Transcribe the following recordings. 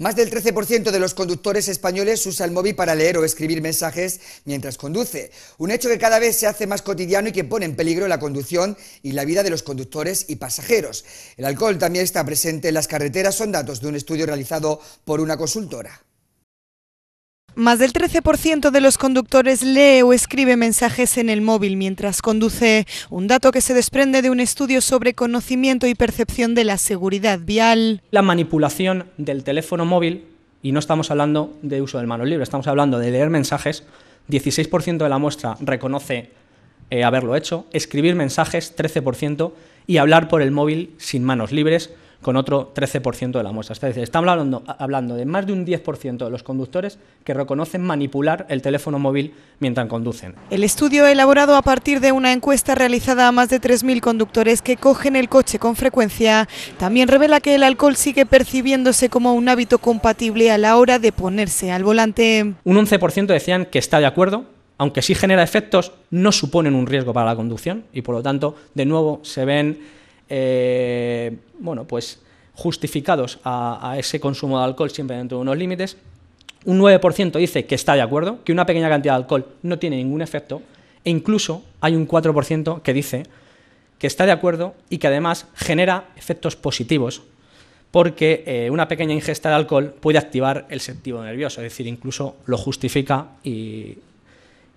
Más del 13% de los conductores españoles usa el móvil para leer o escribir mensajes mientras conduce, un hecho que cada vez se hace más cotidiano y que pone en peligro la conducción y la vida de los conductores y pasajeros. El alcohol también está presente en las carreteras, son datos de un estudio realizado por una consultora. Más del 13% de los conductores lee o escribe mensajes en el móvil mientras conduce, un dato que se desprende de un estudio sobre conocimiento y percepción de la seguridad vial. La manipulación del teléfono móvil, y no estamos hablando de uso de manos libres, estamos hablando de leer mensajes, 16% de la muestra reconoce eh, haberlo hecho, escribir mensajes 13% y hablar por el móvil sin manos libres con otro 13% de la muestra. ...está estamos hablando, de más de un 10% de los conductores que reconocen manipular el teléfono móvil mientras conducen. El estudio elaborado a partir de una encuesta realizada a más de 3.000 conductores que cogen el coche con frecuencia también revela que el alcohol sigue percibiéndose como un hábito compatible a la hora de ponerse al volante. Un 11% decían que está de acuerdo, aunque sí genera efectos, no suponen un riesgo para la conducción y por lo tanto, de nuevo, se ven eh, bueno, pues justificados a, ese consumo de alcohol siempre dentro de unos límites. Un 9% dice que está de acuerdo, que una pequeña cantidad de alcohol no tiene ningún efecto, e incluso hay un 4% que dice que está de acuerdo y que además genera efectos positivos, porque eh, una pequeña ingesta de alcohol puede activar el sentido nervioso, es decir, incluso lo justifica y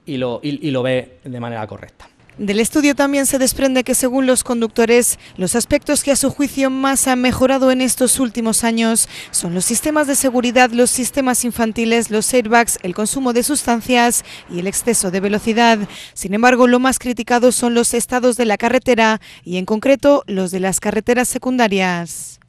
lo ve de manera correcta. Del estudio también se desprende que según los conductores, los aspectos que a su juicio más han mejorado en estos últimos años son los sistemas de seguridad, los sistemas infantiles, los airbags, el consumo de sustancias y el exceso de velocidad. Sin embargo, lo más criticado son los estados de la carretera y en concreto los de las carreteras secundarias.